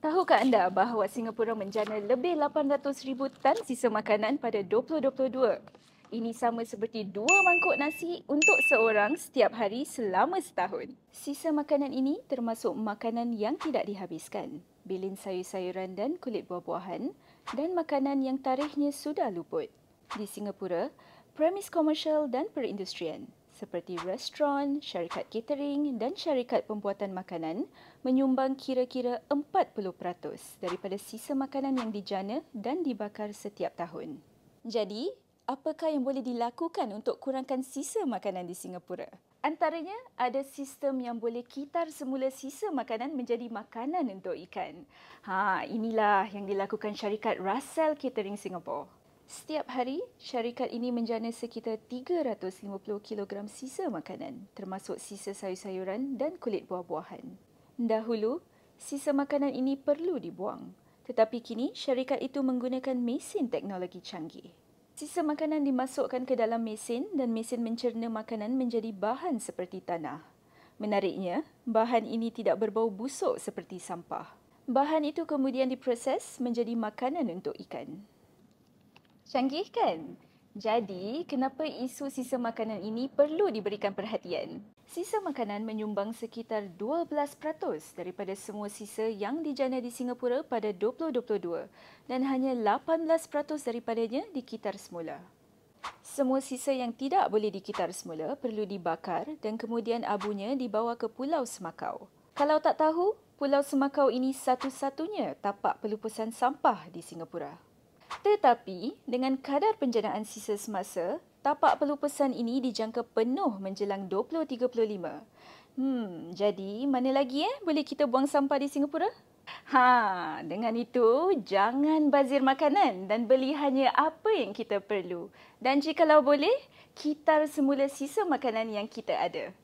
Tahukah anda bahawa Singapura menjana lebih 800 ribu tan sisa makanan pada 2022? Ini sama seperti dua mangkuk nasi untuk seorang setiap hari selama setahun. Sisa makanan ini termasuk makanan yang tidak dihabiskan, bilin sayur-sayuran dan kulit buah-buahan dan makanan yang tarikhnya sudah luput. Di Singapura, premis komersial dan perindustrian, seperti restoran, syarikat catering dan syarikat pembuatan makanan menyumbang kira-kira 40% daripada sisa makanan yang dijana dan dibakar setiap tahun. Jadi, apakah yang boleh dilakukan untuk kurangkan sisa makanan di Singapura? Antaranya, ada sistem yang boleh kitar semula sisa makanan menjadi makanan untuk ikan. Ha, inilah yang dilakukan syarikat Russell Catering Singapore. Setiap hari, syarikat ini menjana sekitar 350 kg sisa makanan, termasuk sisa sayur-sayuran dan kulit buah-buahan. Dahulu, sisa makanan ini perlu dibuang. Tetapi kini, syarikat itu menggunakan mesin teknologi canggih. Sisa makanan dimasukkan ke dalam mesin dan mesin mencerna makanan menjadi bahan seperti tanah. Menariknya, bahan ini tidak berbau busuk seperti sampah. Bahan itu kemudian diproses menjadi makanan untuk ikan. Canggih kan? Jadi, kenapa isu sisa makanan ini perlu diberikan perhatian? Sisa makanan menyumbang sekitar 12% daripada semua sisa yang dijana di Singapura pada 2022 dan hanya 18% daripadanya dikitar semula. Semua sisa yang tidak boleh dikitar semula perlu dibakar dan kemudian abunya dibawa ke Pulau Semakau. Kalau tak tahu, Pulau Semakau ini satu-satunya tapak pelupusan sampah di Singapura. Tetapi, dengan kadar penjanaan sisa semasa, tapak pelupusan ini dijangka penuh menjelang 2035. Hmm, jadi mana lagi eh boleh kita buang sampah di Singapura? Ha, dengan itu jangan bazir makanan dan beli hanya apa yang kita perlu. Dan jika boleh, kitar semula sisa makanan yang kita ada.